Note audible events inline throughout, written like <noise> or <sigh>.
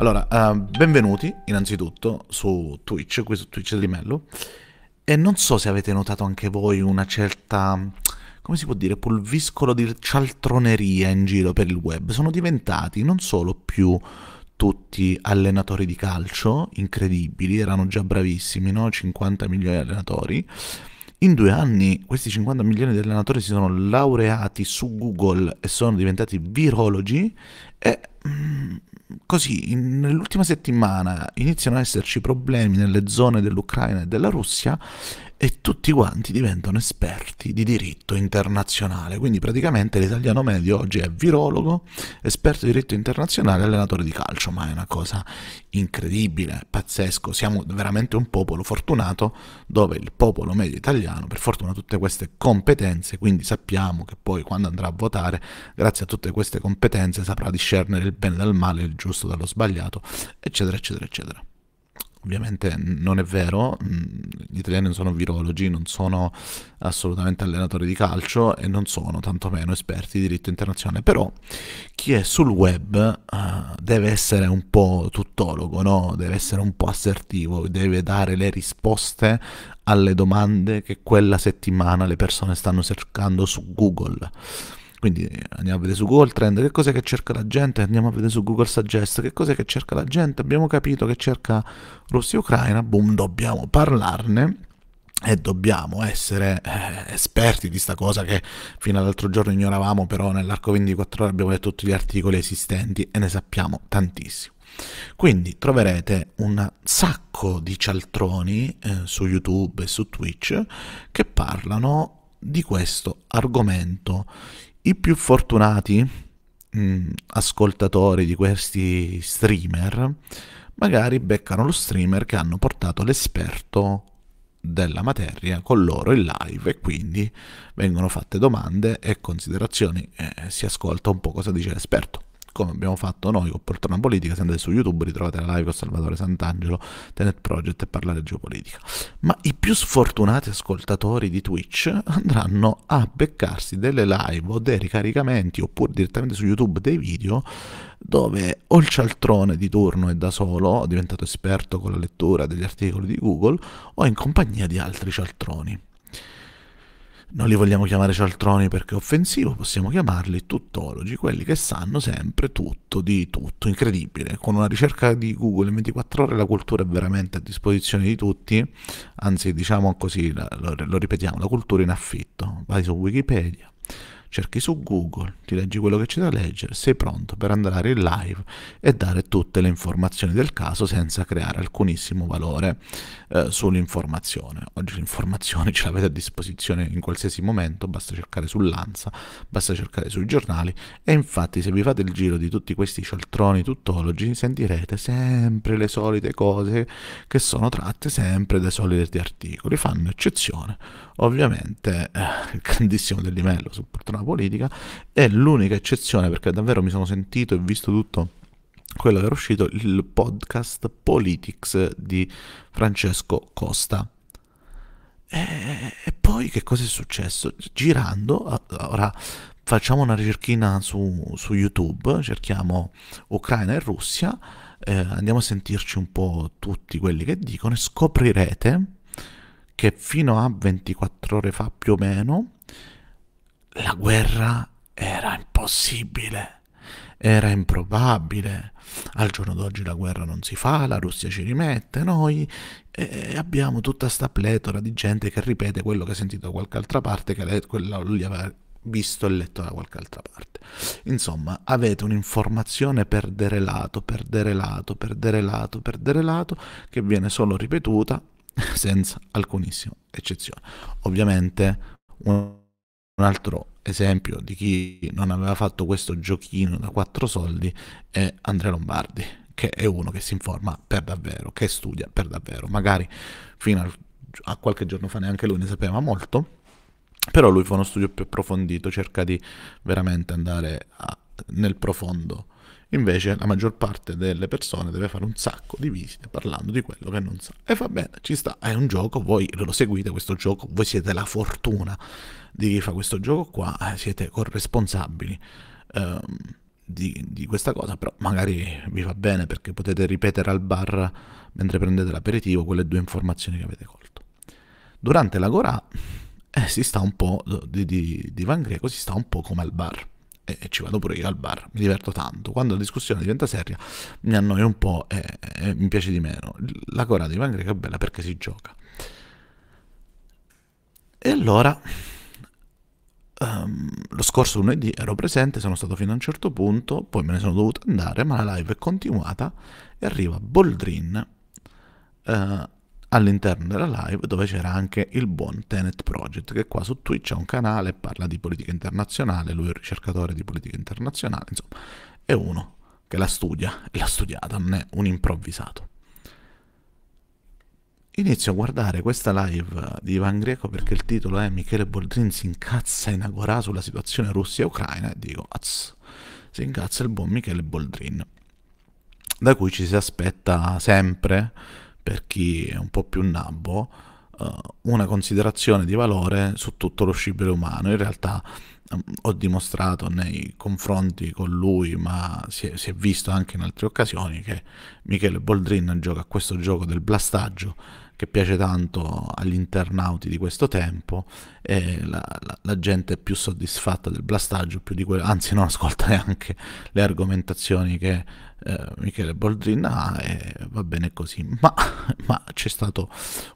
Allora, uh, benvenuti innanzitutto su Twitch, qui su Twitch di Mello. E non so se avete notato anche voi una certa, come si può dire, pulviscolo di cialtroneria in giro per il web. Sono diventati non solo più tutti allenatori di calcio, incredibili, erano già bravissimi, no? 50 milioni di allenatori. In due anni questi 50 milioni di allenatori si sono laureati su Google e sono diventati virologi e mm, così in, nell'ultima settimana iniziano ad esserci problemi nelle zone dell'Ucraina e della Russia e tutti quanti diventano esperti di diritto internazionale. Quindi praticamente l'italiano medio oggi è virologo, esperto di diritto internazionale e allenatore di calcio, ma è una cosa incredibile, pazzesco. Siamo veramente un popolo fortunato dove il popolo medio italiano, per fortuna, ha tutte queste competenze, quindi sappiamo che poi quando andrà a votare, grazie a tutte queste competenze, saprà discernere il bene dal male, il giusto dallo sbagliato, eccetera, eccetera, eccetera. Ovviamente non è vero, gli italiani non sono virologi, non sono assolutamente allenatori di calcio e non sono tantomeno esperti di diritto internazionale, però chi è sul web uh, deve essere un po' tuttologo, no? deve essere un po' assertivo, deve dare le risposte alle domande che quella settimana le persone stanno cercando su Google. Quindi eh, andiamo a vedere su Google Trend che cos'è che cerca la gente, andiamo a vedere su Google Suggest che cos'è che cerca la gente, abbiamo capito che cerca Russia e Ucraina, boom, dobbiamo parlarne e dobbiamo essere eh, esperti di sta cosa che fino all'altro giorno ignoravamo, però nell'arco 24 ore abbiamo letto tutti gli articoli esistenti e ne sappiamo tantissimo. Quindi troverete un sacco di cialtroni eh, su YouTube e su Twitch che parlano di questo argomento i più fortunati mh, mm, ascoltatori di questi streamer magari beccano lo streamer che hanno portato l'esperto della materia con loro in live e quindi vengono fatte domande e considerazioni e eh, si ascolta un po' cosa dice l'esperto come abbiamo fatto noi con Poltrona Politica, se andate su YouTube ritrovate la live con Salvatore Sant'Angelo, Tenet Project e parlare geopolitica. Ma i più sfortunati ascoltatori di Twitch andranno a beccarsi delle live o dei ricaricamenti oppure direttamente su YouTube dei video dove o il cialtrone di turno è da solo, è diventato esperto con la lettura degli articoli di Google, o in compagnia di altri cialtroni non li vogliamo chiamare cialtroni perché è offensivo, possiamo chiamarli tuttologi, quelli che sanno sempre tutto di tutto, incredibile. Con una ricerca di Google in 24 ore la cultura è veramente a disposizione di tutti, anzi diciamo così, lo, lo ripetiamo, la cultura in affitto. Vai su Wikipedia, cerchi su Google, ti leggi quello che c'è da leggere, sei pronto per andare in live e dare tutte le informazioni del caso senza creare alcunissimo valore eh, sull'informazione. Oggi l'informazione <laughs> ce l'avete a disposizione in qualsiasi momento, basta cercare sull'ANSA, basta cercare sui giornali e infatti se vi fate il giro di tutti questi cialtroni tuttologi sentirete sempre le solite cose che sono tratte sempre dai soliti articoli, fanno eccezione Ovviamente eh, il <laughs> grandissimo dell'imello sul portone politica è l'unica eccezione perché davvero mi sono sentito e visto tutto quello che era uscito, il podcast Politics di Francesco Costa. E, e poi che cosa è successo? Girando, ora facciamo una ricerchina su, su YouTube, cerchiamo Ucraina e Russia, eh, andiamo a sentirci un po' tutti quelli che dicono e scoprirete che fino a 24 ore fa più o meno la guerra era impossibile, era improbabile. Al giorno d'oggi la guerra non si fa, la Russia ci rimette, noi eh, abbiamo tutta questa pletora di gente che ripete quello che ha sentito da qualche altra parte, che lei, quello lui aveva visto e letto da qualche altra parte. Insomma, avete un'informazione per derelato, per derelato, per derelato, per derelato, che viene solo ripetuta <laughs> senza alcunissima eccezione. Ovviamente un, altro esempio di chi non aveva fatto questo giochino da quattro soldi è Andrea Lombardi, che è uno che si informa per davvero, che studia per davvero. Magari fino a, a qualche giorno fa neanche lui ne sapeva molto, però lui fa uno studio più approfondito, cerca di veramente andare a, nel profondo Invece la maggior parte delle persone deve fare un sacco di visite parlando di quello che non sa. E va bene, ci sta, è un gioco, voi lo seguite questo gioco, voi siete la fortuna di chi fa questo gioco qua, eh, siete corresponsabili. Um, di, di, questa cosa, però magari vi va bene perché potete ripetere al bar mentre prendete l'aperitivo quelle due informazioni che avete colto. Durante l'agorà eh, si sta un po' di, di, di Van Greco, si sta un po' come al bar e, ci vado pure io al bar, mi diverto tanto. Quando la discussione diventa seria mi annoio un po' e, e mi piace di meno. La corata di Van è bella perché si gioca. E allora, um, lo scorso lunedì ero presente, sono stato fino a un certo punto, poi me ne sono dovuto andare, ma la live è continuata e arriva Boldrin uh, all'interno della live dove c'era anche il buon Tenet Project che qua su Twitch ha un canale, parla di politica internazionale, lui è un ricercatore di politica internazionale, insomma è uno che la studia e l'ha studiata, non è un improvvisato. Inizio a guardare questa live di Ivan Greco perché il titolo è Michele Boldrin si incazza in agorà sulla situazione russa e Ucraina e dico, azz, si incazza il buon Michele Boldrin, da cui ci si aspetta sempre per chi è un po' più nabbo, eh, una considerazione di valore su tutto lo scibile umano. In realtà ehm, ho dimostrato nei confronti con lui, ma si è, si è, visto anche in altre occasioni, che Michele Boldrin gioca a questo gioco del blastaggio che piace tanto agli internauti di questo tempo e la, la, la gente è più soddisfatta del blastaggio, più di quello, anzi non ascolta <laughs> neanche le argomentazioni che eh, Michele Boldrin ha e va bene così, ma, ma c'è stato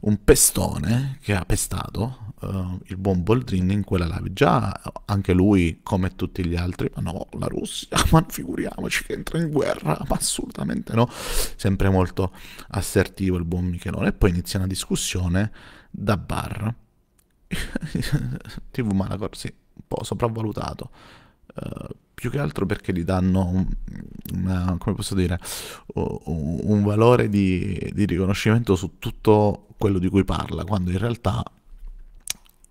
un pestone che ha pestato uh, il buon Boldrin in quella live. Già eh, anche lui, come tutti gli altri, ma no, la Russia, <laughs> ma figuriamoci che entra in guerra, ma assolutamente no. Sempre molto assertivo il buon Michelone. E poi inizia una discussione da bar. <laughs> TV Malagor, sì, un po' sopravvalutato. Uh, più che altro perché gli danno una, come posso dire, un, un valore di, di riconoscimento su tutto quello di cui parla, quando in realtà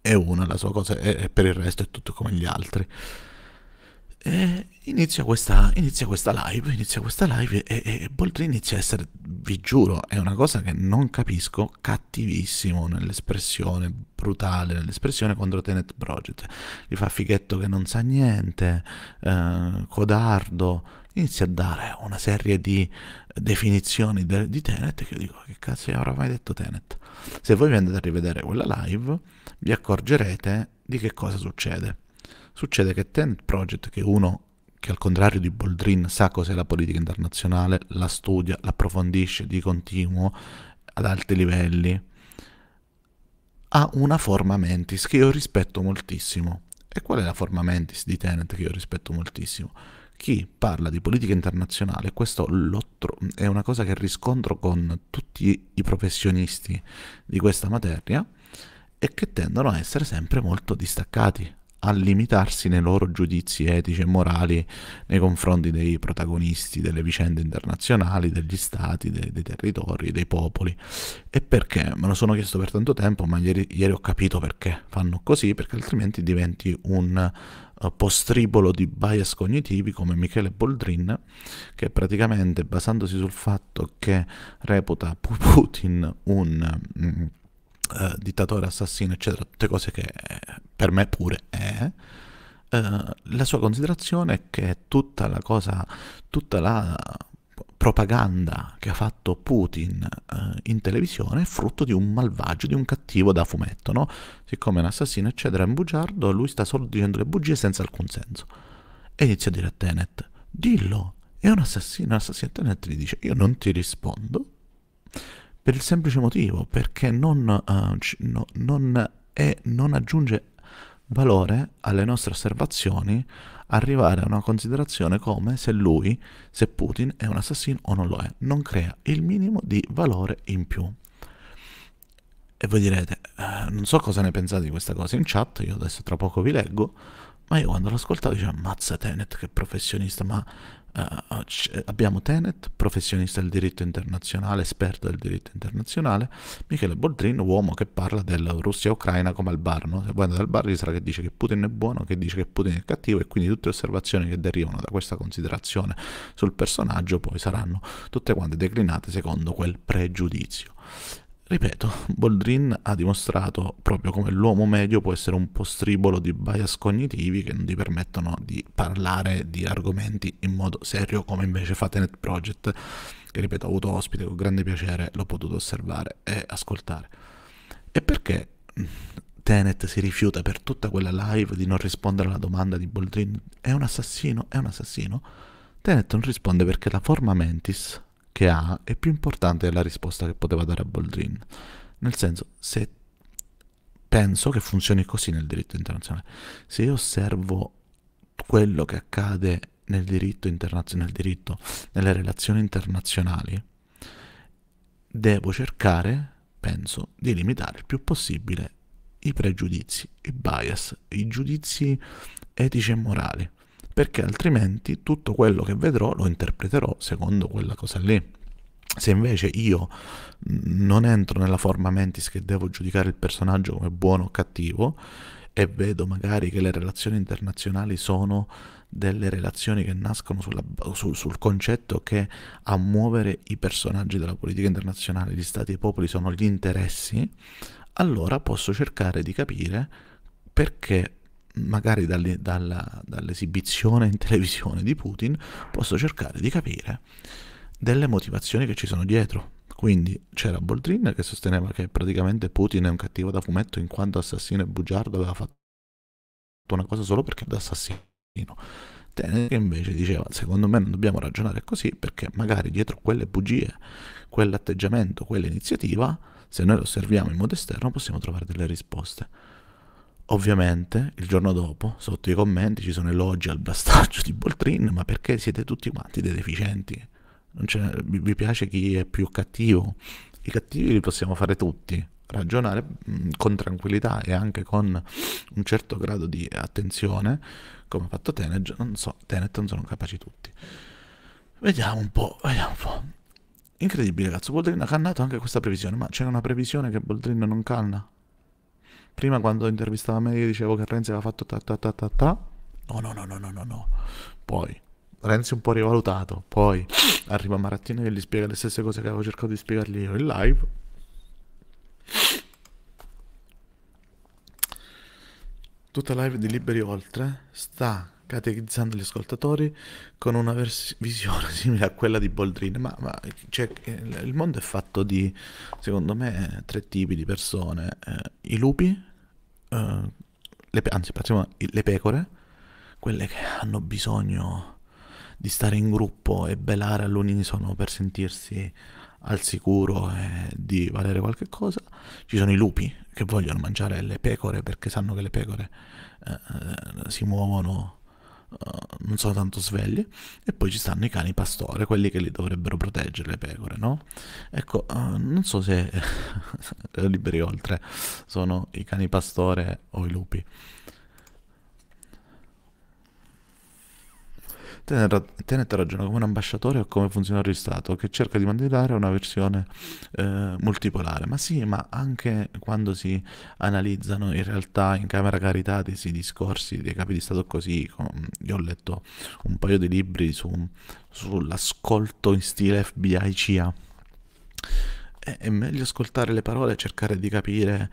è una la sua cosa e per il resto è tutto come gli altri. E inizia questa, inizia questa live, inizia questa live e, e, e Boldrin inizia a essere, vi giuro, è una cosa che non capisco, cattivissimo nell'espressione, brutale nell'espressione contro Tenet Project. Gli fa fighetto che non sa niente, eh, codardo, inizia a dare una serie di definizioni de, di Tenet che io dico che cazzo avrà mai detto Tenet? Se voi vi andate a rivedere quella live, vi accorgerete di che cosa succede. Succede che Tent Project, che uno che al contrario di Boldrin sa cos'è la politica internazionale, la studia, l'approfondisce di continuo ad alti livelli, ha una forma mentis che io rispetto moltissimo. E qual è la forma mentis di Tenet che io rispetto moltissimo? chi parla di politica internazionale, questo è una cosa che riscontro con tutti i professionisti di questa materia, e che tendono a essere sempre molto distaccati, a limitarsi nei loro giudizi etici e morali nei confronti dei protagonisti delle vicende internazionali, degli stati, dei, dei territori, dei popoli. E perché? Me lo sono chiesto per tanto tempo, ma ieri, ieri ho capito perché fanno così, perché altrimenti diventi un eh, postribolo di bias cognitivi come Michele Boldrin, che praticamente basandosi sul fatto che reputa Putin un... Mm, Uh, dittatore, assassino, eccetera, tutte cose che eh, per me pure è. Uh, la sua considerazione è che tutta la cosa, tutta la propaganda che ha fatto Putin eh, in televisione è frutto di un malvagio, di un cattivo da fumetto, no? Siccome è un assassino, eccetera, è un bugiardo, lui sta solo dicendo le bugie senza alcun senso. E inizia a dire a Tenet, dillo, è un assassino, l'assassino Tenet gli dice, io non ti rispondo, per il semplice motivo, perché non, uh, no, non, è, non aggiunge valore alle nostre osservazioni, arrivare a una considerazione come se lui, se Putin è un assassino o non lo è. Non crea il minimo di valore in più. E voi direte, eh, non so cosa ne pensate di questa cosa in chat, io adesso tra poco vi leggo, ma io quando l'ho ascoltato dicevo, mazza Tenet che professionista, ma Uh, abbiamo Tenet, professionista del diritto internazionale, esperto del diritto internazionale, Michele Boldrin, uomo che parla della Russia-Ucraina come al bar, no? se cioè, andare dal bar gli sarà che dice che Putin è buono, che dice che Putin è cattivo e quindi tutte le osservazioni che derivano da questa considerazione sul personaggio poi saranno tutte quante declinate secondo quel pregiudizio. Ripeto, Boldrin ha dimostrato proprio come l'uomo medio può essere un po' stribolo di bias cognitivi che non ti permettono di parlare di argomenti in modo serio come invece fa Tenet Project, che ripeto ho avuto ospite con grande piacere, l'ho potuto osservare e ascoltare. E perché Tenet si rifiuta per tutta quella live di non rispondere alla domanda di Boldrin è un assassino? È un assassino? Tenet non risponde perché la forma mentis che ha è più importante della risposta che poteva dare a Boldrin. Nel senso, se penso che funzioni così nel diritto internazionale, se io osservo quello che accade nel diritto internazionale, nel diritto, nelle relazioni internazionali, devo cercare, penso, di limitare il più possibile i pregiudizi, i bias, i giudizi etici e morali perché altrimenti tutto quello che vedrò lo interpreterò secondo quella cosa lì. Se invece io non entro nella forma mentis che devo giudicare il personaggio come buono o cattivo e vedo magari che le relazioni internazionali sono delle relazioni che nascono sulla, sul, sul concetto che a muovere i personaggi della politica internazionale, gli stati e i popoli sono gli interessi, allora posso cercare di capire perché magari dall'esibizione in televisione di Putin, posso cercare di capire delle motivazioni che ci sono dietro. Quindi c'era Boldrin che sosteneva che praticamente Putin è un cattivo da fumetto in quanto assassino e bugiardo aveva fatto una cosa solo perché è assassino. Tenet invece diceva secondo me non dobbiamo ragionare così perché magari dietro quelle bugie, quell'atteggiamento, quell'iniziativa, se noi lo osserviamo in modo esterno possiamo trovare delle risposte. Ovviamente il giorno dopo, sotto i commenti, ci sono elogi al blastaggio di Boltrin, ma perché siete tutti quanti dei deficienti? vi piace chi è più cattivo? I cattivi li possiamo fare tutti, ragionare mm, con tranquillità e anche con un certo grado di attenzione, come ha fatto Tenet, non so, Tenet non sono capaci tutti. Vediamo un po', vediamo un po'. Incredibile, cazzo, Boldrin ha cannato anche questa previsione, ma c'era una previsione che Boldrin non canna? Prima quando intervistava me io dicevo che Renzi aveva fatto ta ta ta ta ta. No, no, no, no, no, no, no. Poi Renzi un po' rivalutato. Poi arriva Marattino che gli spiega le stesse cose che avevo cercato di spiegargli io in live. Tutta live di Liberi Oltre sta catechizzando gli ascoltatori con una visione <laughs> simile a quella di Boldrin. Ma, ma cioè, eh, il mondo è fatto di, secondo me, tre tipi di persone. Eh, I lupi, eh, le, anzi, passiamo, le pecore, quelle che hanno bisogno di stare in gruppo e belare all'unisono per sentirsi al sicuro e di valere qualche cosa. Ci sono i lupi che vogliono mangiare le pecore perché sanno che le pecore eh, eh si muovono eh, non sono tanto svegli e poi ci stanno i cani pastore, quelli che li dovrebbero proteggere le pecore, no? Ecco, uh, non so se <laughs> liberi oltre sono i cani pastore o i lupi. tenete ragione come un ambasciatore o come funzionario di Stato che cerca di mandare una versione eh, multipolare. Ma sì, ma anche quando si analizzano in realtà in Camera Caritati i discorsi dei capi di Stato così, io ho letto un paio di libri su, sull'ascolto in stile FBI CIA. È, è meglio ascoltare le parole e cercare di capire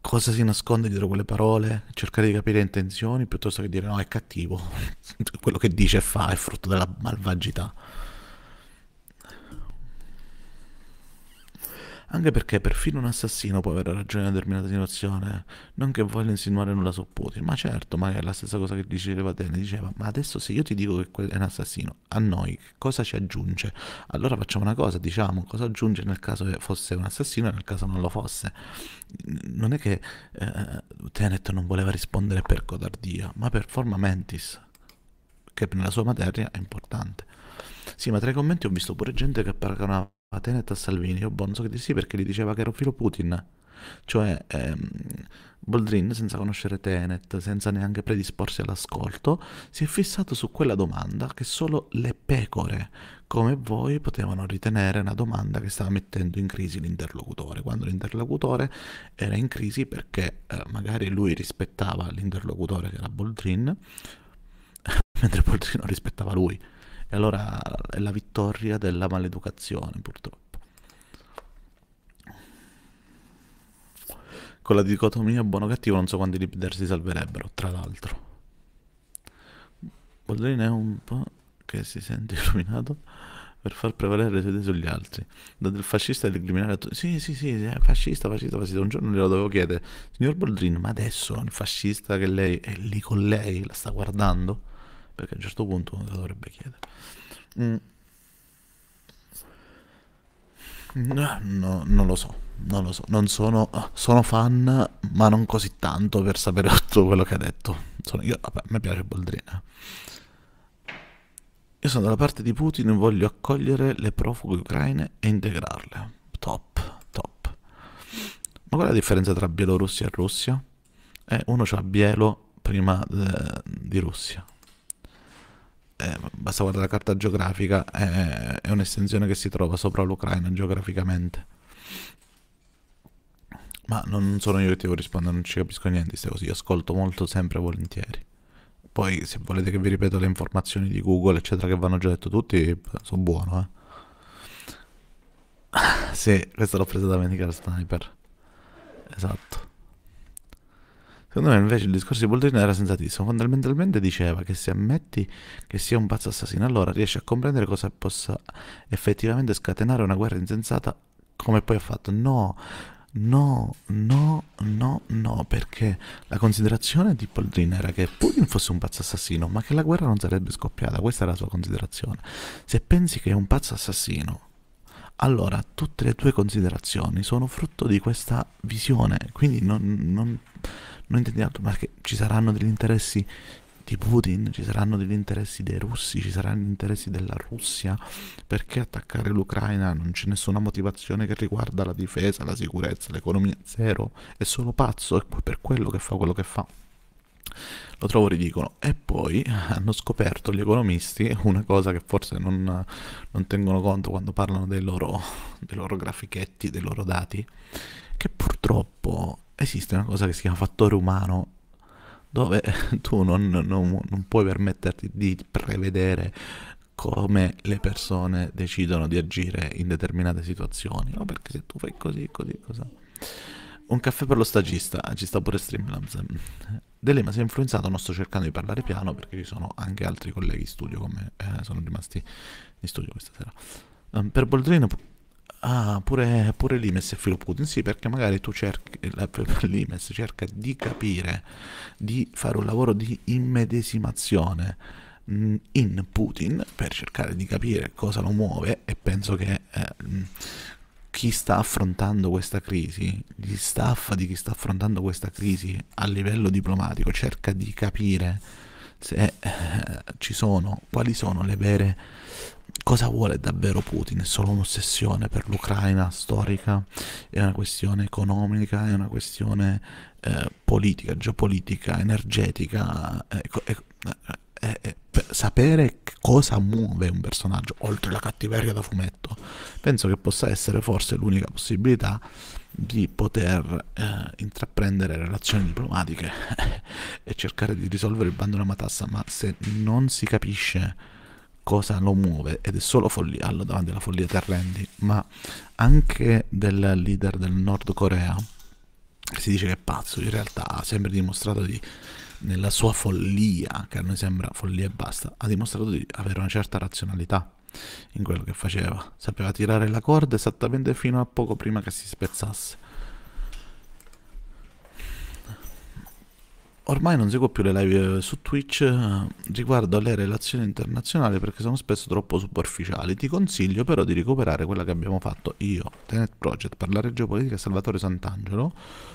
cosa si nasconde dietro quelle parole, cercare di capire le intenzioni piuttosto che dire no è cattivo, <laughs> quello che dice e fa è frutto della malvagità. Anche perché perfino un assassino può avere ragione in una determinata situazione. Non che voglia insinuare nulla su Putin, ma certo, ma è la stessa cosa che diceva Tene. Diceva, ma adesso se io ti dico che è un assassino, a noi cosa ci aggiunge? Allora facciamo una cosa, diciamo, cosa aggiunge nel caso che fosse un assassino e nel caso non lo fosse. Non è che eh, Tenet non voleva rispondere per codardia, ma per forma mentis, che nella sua materia è importante. Sì, ma tra i commenti ho visto pure gente che paragonava Tenet a Salvini, io Bonzo che di sì perché gli diceva che ero filo Putin. Cioè, ehm, Boldrin, senza conoscere Tenet, senza neanche predisporsi all'ascolto, si è fissato su quella domanda che solo le pecore come voi potevano ritenere una domanda che stava mettendo in crisi l'interlocutore, quando l'interlocutore era in crisi perché eh, magari lui rispettava l'interlocutore che era Boldrin, <laughs> mentre Boldrin non rispettava lui. E allora è la vittoria della maleducazione, purtroppo. Con la dicotomia buono-cattivo non so quanti leader si salverebbero, tra l'altro. Boldrin è un po' che si sente <laughs> illuminato per far prevalere le sue sugli altri. Da del fascista e del criminale... Sì, sì, sì, fascista, fascista, fascista. Un giorno glielo dovevo chiedere. Signor Boldrin, ma adesso il fascista che lei è lì con lei, la sta guardando? perché a un certo punto uno dovrebbe chiedere mm. no, no, non lo so non lo so non sono, sono fan ma non così tanto per sapere <laughs> tutto quello che ha detto sono, io, vabbè, a me piace Boldrina io sono dalla parte di Putin e voglio accogliere le profughe ucraine e integrarle top top ma qual è la differenza tra Bielorussia e Russia? Eh, uno c'ha Bielo prima eh, di Russia eh, basta guardare la carta geografica, è, è un'estensione che si trova sopra l'Ucraina geograficamente. Ma non sono io che ti devo rispondere, non ci capisco niente, se così, ascolto molto sempre e volentieri. Poi se volete che vi ripeto le informazioni di Google, eccetera, che vanno già detto tutti, sono buono, eh. Ah, sì, questa l'ho presa da Medical Sniper. Esatto. Secondo me invece il discorso di Boldrini era sensatissimo. Fondamentalmente diceva che se ammetti che sia un pazzo assassino, allora riesci a comprendere cosa possa effettivamente scatenare una guerra insensata come poi ha fatto. No, no, no, no, no, perché la considerazione di Boldrini era che Putin fosse un pazzo assassino, ma che la guerra non sarebbe scoppiata. Questa era la sua considerazione. Se pensi che è un pazzo assassino allora, tutte le tue considerazioni sono frutto di questa visione, quindi non, non, non intendiamo, ma che ci saranno degli interessi di Putin, ci saranno degli interessi dei russi, ci saranno gli interessi della Russia, perché attaccare l'Ucraina non c'è nessuna motivazione che riguarda la difesa, la sicurezza, l'economia, zero, è solo pazzo, è per quello che fa quello che fa. Lo trovo ridicolo. E poi hanno scoperto gli economisti una cosa che forse non, non tengono conto quando parlano dei loro, dei loro grafichetti, dei loro dati, che purtroppo esiste una cosa che si chiama fattore umano dove <laughs> tu non, non, non, puoi permetterti di prevedere come le persone decidono di agire in determinate situazioni, no? Perché se tu fai così, così, cosa... Un caffè per lo stagista, ci sta pure Streamlabs. Delema si è influenzato, non sto cercando di parlare piano perché ci sono anche altri colleghi in studio come eh, sono rimasti in studio questa sera. Um, per Boldrino, ah, pure, pure l'IMES e Putin, sì, perché magari tu cerchi, eh, l'IMES cerca di capire, di fare un lavoro di immedesimazione mm, in Putin per cercare di capire cosa lo muove e penso che... Eh, mm, chi sta affrontando questa crisi, gli staff di chi sta affrontando questa crisi a livello diplomatico cerca di capire se eh, ci sono, quali sono le vere, cosa vuole davvero Putin, è solo un'ossessione per l'Ucraina storica, è una questione economica, è una questione eh, politica, geopolitica, energetica, ecco, ecco, eh, eh, eh sapere cosa muove un personaggio oltre la cattiveria da fumetto penso che possa essere forse l'unica possibilità di poter eh, intraprendere relazioni diplomatiche <laughs> e cercare di risolvere il bando della matassa ma se non si capisce cosa lo muove ed è solo follia allora davanti alla follia terrendi ma anche del leader del nord corea si dice che è pazzo in realtà ha sempre dimostrato di nella sua follia, che a noi sembra follia e basta, ha dimostrato di avere una certa razionalità in quello che faceva. Sapeva tirare la corda esattamente fino a poco prima che si spezzasse. ormai non seguo più le live eh, su Twitch eh, riguardo alle relazioni internazionali perché sono spesso troppo superficiali. Ti consiglio però di recuperare quella che abbiamo fatto io, Tenet Project, parlare geopolitica Salvatore Sant'Angelo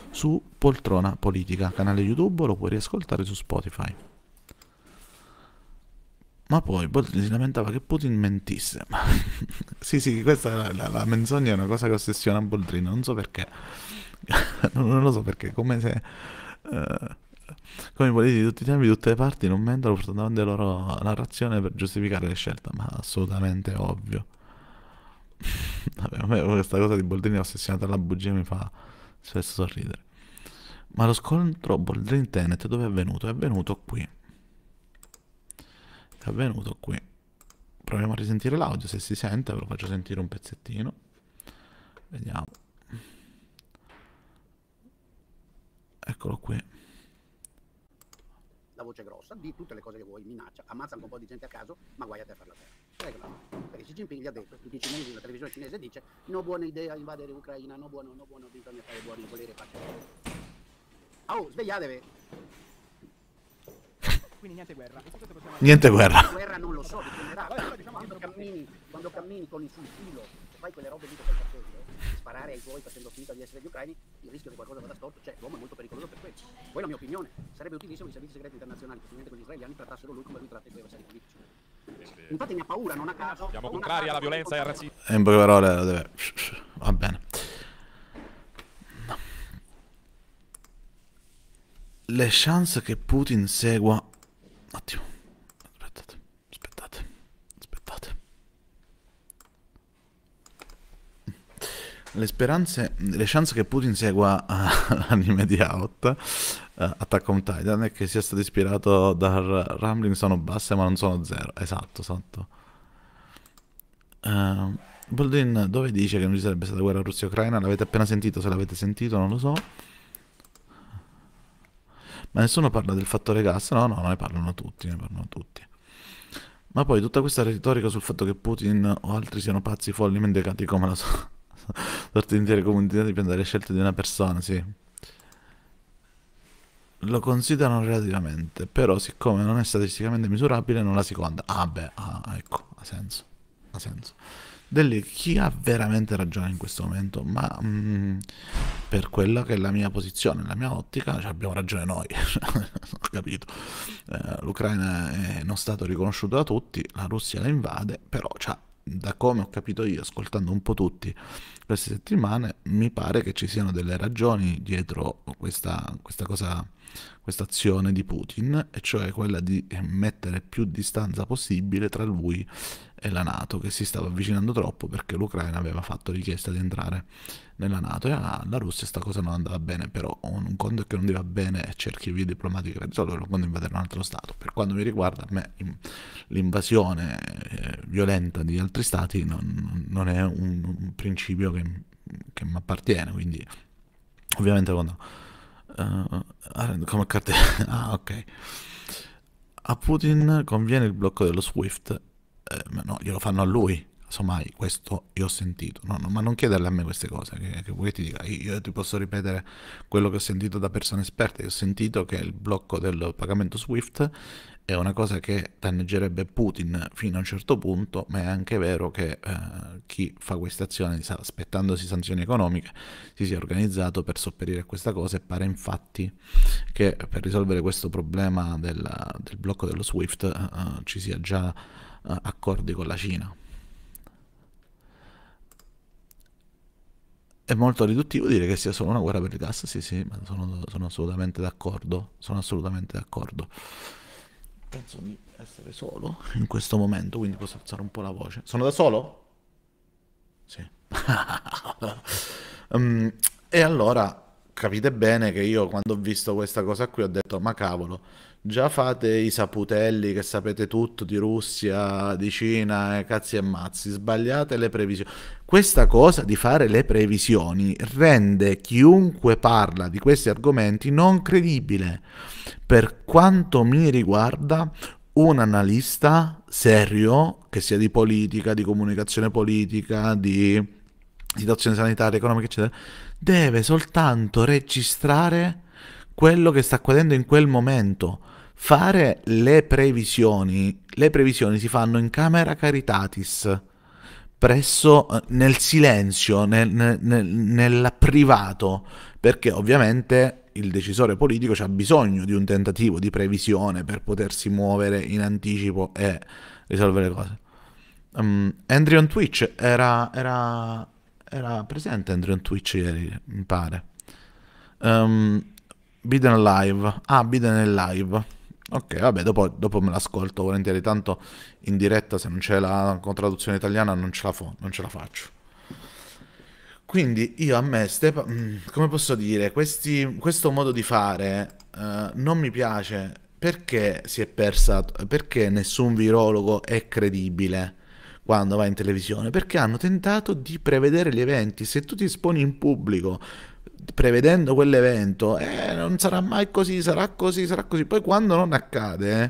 su Poltrona Politica, canale YouTube, lo puoi riascoltare su Spotify. Ma poi Bolton si lamentava che Putin mentisse. <laughs> sì, sì, questa la, la, menzogna è una cosa che ossessiona Boldrino, non so perché. <laughs> non, lo so perché, come se... Uh come i politici di tutti i tempi, di tutte le parti, non mentono portando avanti la loro narrazione per giustificare le scelte, ma assolutamente ovvio. <laughs> Vabbè, a me questa cosa di Boldrini ossessionata alla bugia mi fa spesso sorridere. Ma lo scontro Boldrini-Tenet dove è avvenuto? È avvenuto qui. È avvenuto qui. Proviamo a risentire l'audio, se si sente ve lo faccio sentire un pezzettino. Vediamo. Eccolo qui la voce grossa, di tutte le cose che vuoi, minaccia, ammazza un po' di gente a caso, ma guai a te a fare la perché Xi Jinping gli ha detto, tutti i cinesi, la televisione cinese dice no buona idea invadere Ucraina, no buono, no buono, bisogna fare buoni, volere pace. Oh, svegliatevi! Quindi niente guerra. Niente guerra. guerra non lo so, dipenderà. Diciamo quando cammini, quando cammini con il filo fai quelle robe lì che stai facendo, sparare ai tuoi facendo finta di essere gli ucraini, il rischio che qualcosa vada storto c'è, cioè, l'uomo è molto pericoloso per questo. Poi la mia opinione, sarebbe utilissimo i servizi segreti internazionali, specialmente quelli israeliani, trattassero lui come lui tratta i suoi avversari politici. Infatti mia paura, non a caso. Siamo contrari alla violenza e al razzismo. In poche parole, va bene. le chance che Putin segua... Attimo. le speranze, le chance che Putin segua uh, <laughs> l'anime di Out, uh, Attack on Titan, e che sia stato ispirato dal Rumbling sono basse ma non sono zero. Esatto, esatto. Uh, ehm, Boldin dove dice che non ci sarebbe stata guerra Russia-Ucraina? L'avete appena sentito? Se l'avete sentito non lo so. Ma nessuno parla del fattore gas? No, no, ne parlano tutti, ne parlano tutti. Ma poi tutta questa retorica sul fatto che Putin o altri siano pazzi, folli, mendicati come la so <laughs> Sorte l'intera comunità dipende dalle scelte di una persona, sì. Lo considerano relativamente, però siccome non è statisticamente misurabile non la si conta. Ah beh, ah, ecco, ha senso. Ha senso. Delle, chi ha veramente ragione in questo momento, ma mh, mm, per quella che è la mia posizione, la mia ottica, cioè abbiamo ragione noi, <laughs> ho capito. Eh, L'Ucraina è uno stato riconosciuto da tutti, la Russia la invade, però c'ha da come ho capito io, ascoltando un po' tutti queste settimane, mi pare che ci siano delle ragioni dietro questa, questa cosa questa azione di Putin, e cioè quella di mettere più distanza possibile tra lui e la Nato, che si stava avvicinando troppo perché l'Ucraina aveva fatto richiesta di entrare nella Nato e la Russia sta cosa non andava bene, però un conto è che non va bene e cerchi vie diplomatiche per risolvere, un conto invadere un altro Stato. Per quanto mi riguarda, a me l'invasione eh, violenta di altri Stati non, non è un, un, principio che, che mi appartiene, quindi ovviamente quando Uh, come cartella. <laughs> ah, ok. A Putin conviene il blocco dello Swift. Eh, ma no, glielo fanno a lui. Somai, questo io ho sentito. No, no, ma non chiederle a me queste cose. Che, che vuoi ti dica? Io, io ti posso ripetere quello che ho sentito da persone esperte. Io ho sentito che il blocco del pagamento Swift è una cosa che danneggerebbe Putin fino a un certo punto, ma è anche vero che eh, chi fa questa azione, aspettandosi sanzioni economiche, si sia organizzato per sopperire a questa cosa e pare infatti che per risolvere questo problema della, del blocco dello SWIFT eh, eh, ci sia già eh, accordi con la Cina. È molto riduttivo dire che sia solo una guerra per il gas, sì sì, ma sono, sono assolutamente d'accordo, sono assolutamente d'accordo. Penso di essere solo <laughs> in questo momento, quindi posso alzare un po' la voce. Sono da solo? Sì. um, <laughs> e allora capite bene che io quando ho visto questa cosa qui ho detto ma cavolo, Già fate i saputelli che sapete tutto di Russia, di Cina, eh, cazzi e mazzi, sbagliate le previsioni. Questa cosa di fare le previsioni rende chiunque parla di questi argomenti non credibile. Per quanto mi riguarda, un analista serio, che sia di politica, di comunicazione politica, di situazione sanitaria, economica, eccetera, deve soltanto registrare quello che sta accadendo in quel momento fare le previsioni, le previsioni si fanno in camera caritatis, presso, eh, nel silenzio, nel, nel, nel privato, perché ovviamente il decisore politico ha bisogno di un tentativo di previsione per potersi muovere in anticipo e risolvere le cose. Um, Andrew on Twitch era, era, era presente Andrew on Twitch ieri, mi pare. Um, ehm, Biden Live. Ah, Biden è live. Ok, vabbè, dopo, dopo me l'ascolto volentieri, tanto in diretta se non c'è la traduzione italiana non ce la, fo- non ce la faccio. Quindi io a me, Stepa, mm, come posso dire, questi, questo modo di fare uh, non mi piace perché si è persa, perché nessun virologo è credibile quando va in televisione, perché hanno tentato di prevedere gli eventi, se tu ti esponi in pubblico prevedendo quell'evento, eh, non sarà mai così, sarà così, sarà così. Poi quando non accade,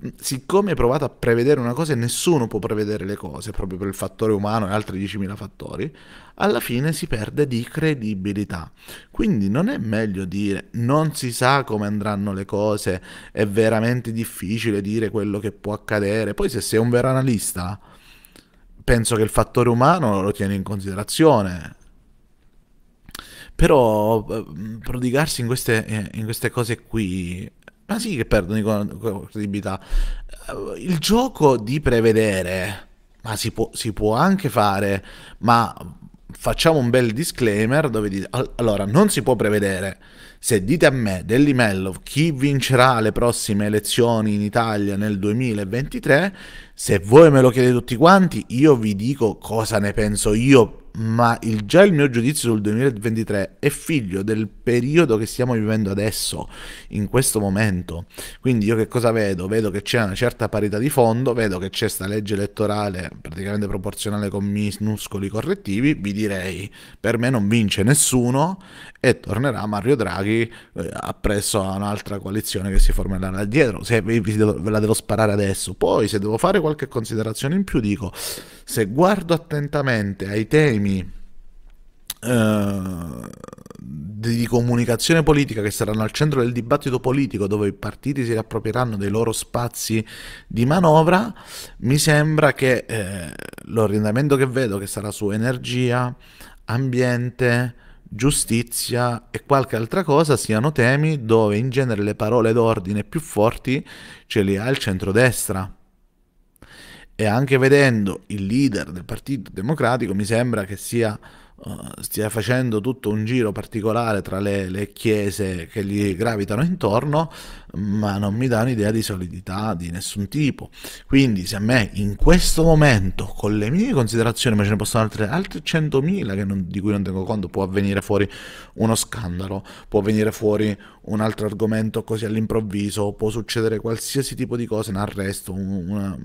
eh, siccome hai provato a prevedere una cosa e nessuno può prevedere le cose, proprio per il fattore umano e altri 10.000 fattori, alla fine si perde di credibilità. Quindi non è meglio dire non si sa come andranno le cose, è veramente difficile dire quello che può accadere. Poi se sei un vero analista, penso che il fattore umano lo tiene in considerazione però eh, prodigarsi in queste, eh, in queste cose qui ma sì che perdono di credibilità. Eh, il gioco di prevedere, ma si può, si può, anche fare, ma facciamo un bel disclaimer dove dite, allora non si può prevedere. Se dite a me, Deli Mellov, chi vincerà le prossime elezioni in Italia nel 2023, se voi me lo chiedete tutti quanti, io vi dico cosa ne penso io, ma il, già il mio giudizio sul 2023 è figlio del periodo che stiamo vivendo adesso, in questo momento. Quindi io che cosa vedo? Vedo che c'è una certa parità di fondo, vedo che c'è sta legge elettorale praticamente proporzionale con minuscoli correttivi, vi direi, per me non vince nessuno e tornerà Mario Draghi eh, appresso a un'altra coalizione che si formerà là dietro, se ve la devo sparare adesso. Poi se devo fare qualche considerazione in più, dico, se guardo attentamente ai temi Uh, di comunicazione politica che saranno al centro del dibattito politico dove i partiti si riapproprieranno dei loro spazi di manovra, mi sembra che eh, l'orientamento che vedo che sarà su energia, ambiente, giustizia e qualche altra cosa siano temi dove in genere le parole d'ordine più forti ce le ha il centrodestra e anche vedendo il leader del Partito Democratico mi sembra che sia, uh, stia facendo tutto un giro particolare tra le, le, chiese che gli gravitano intorno, ma non mi dà un'idea di solidità di nessun tipo. Quindi se a me in questo momento, con le mie considerazioni, ma ce ne possono altre, altre 100.000 non, di cui non tengo conto, può venire fuori uno scandalo, può venire fuori un altro argomento così all'improvviso, può succedere qualsiasi tipo di cosa, un arresto, una...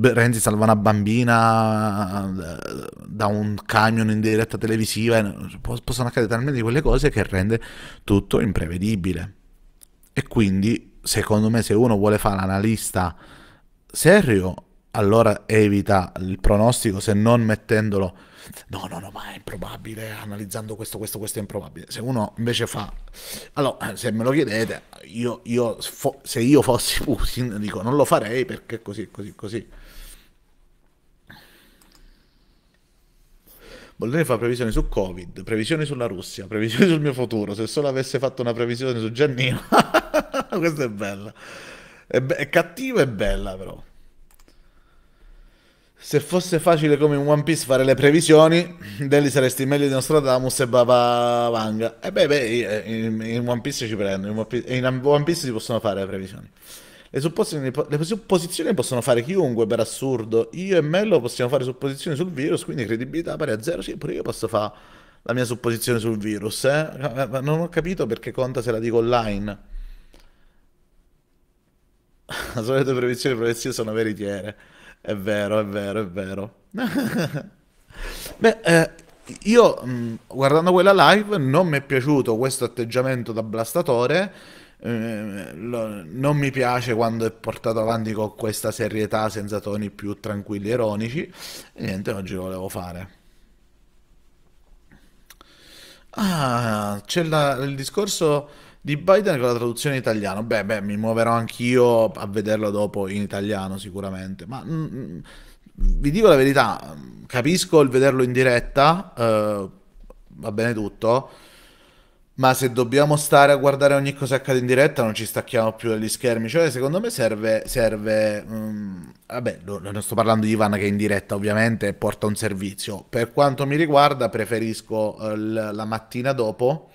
Renzi salva una bambina eh, da un camion in diretta televisiva, possono accadere talmente di quelle cose che rende tutto imprevedibile. E quindi, secondo me, se uno vuole fare l'analista serio, allora evita il pronostico se non mettendolo no, no, no, ma è improbabile, analizzando questo, questo, questo è improbabile. Se uno invece fa, allora, eh, se me lo chiedete, io, io fo... se io fossi <laughs> Putin, dico, non lo farei perché così, così, così. Bollini fa previsioni su Covid, previsioni sulla Russia, previsioni sul mio futuro. Se solo avesse fatto una previsione su Giannino, <laughs> questa è bella. È, be- è cattiva e bella, però. Se fosse facile come in One Piece fare le previsioni, <clears throat> Delli saresti meglio di Nostradamus e Baba Vanga. E beh, beh, eh, in, in One Piece ci prendo, in One Piece, in One Piece si possono fare le previsioni. Le supposizioni, le supposizioni, possono fare chiunque per assurdo. Io e Mello possiamo fare supposizioni sul virus, quindi credibilità pari a zero. Sì, pure io posso fare la mia supposizione sul virus. Eh? Non ho capito perché conta se la dico online. <laughs> La solita previsione e profezie sono veritiere. È vero, è vero, è vero. <laughs> Beh, eh, io mh, mm, guardando quella live non mi è piaciuto questo atteggiamento da blastatore. Eh, lo, non mi piace quando è portato avanti con questa serietà senza toni più tranquilli e ironici. E niente, oggi lo volevo fare. Ah, c'è il discorso di Biden con la traduzione in italiano. Beh, beh, mi muoverò anch'io a vederlo dopo in italiano sicuramente, ma mh, mm, mm, vi dico la verità, capisco il vederlo in diretta, eh, va bene tutto, ma se dobbiamo stare a guardare ogni cosa che accade in diretta non ci stacchiamo più dagli schermi, cioè secondo me serve, serve um, vabbè non sto parlando di Ivan che è in diretta ovviamente porta un servizio, per quanto mi riguarda preferisco uh, la mattina dopo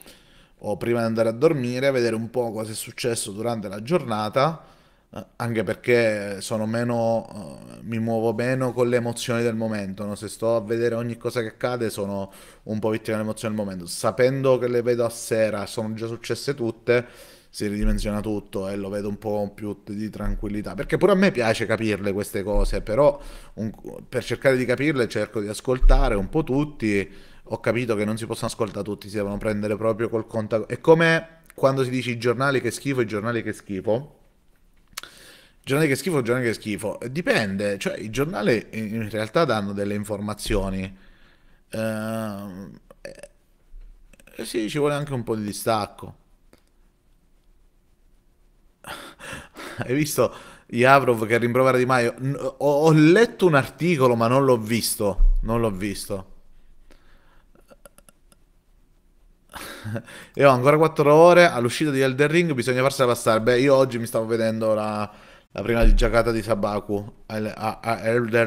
o prima di andare a dormire, vedere un po' cosa è successo durante la giornata, eh, anche perché sono meno, eh, mi muovo meno con le emozioni del momento, no? se sto a vedere ogni cosa che accade sono un po' vittima delle emozioni del momento, sapendo che le vedo a sera, sono già successe tutte, si ridimensiona tutto e lo vedo un po' più di tranquillità. Perché pure a me piace capirle queste cose, però un, per cercare di capirle cerco di ascoltare un po' tutti ho capito che non si possono ascoltare tutti, si devono prendere proprio col conto. È come quando si dice i giornali che schifo, i giornali che schifo. Giornali che schifo, giornali che schifo. Dipende, cioè i giornali in realtà danno delle informazioni. Ehm, eh, sì, ci vuole anche un po' di distacco. <laughs> Hai visto Yavrov che rimprovera Di Maio? Ho, ho letto un articolo ma non l'ho visto. Non l'ho visto. e <laughs> ho ancora 4 ore all'uscita di Elder Ring, bisogna farsela passare. Beh, io oggi mi stavo vedendo la, la prima giocata di Sabaku a, a Elden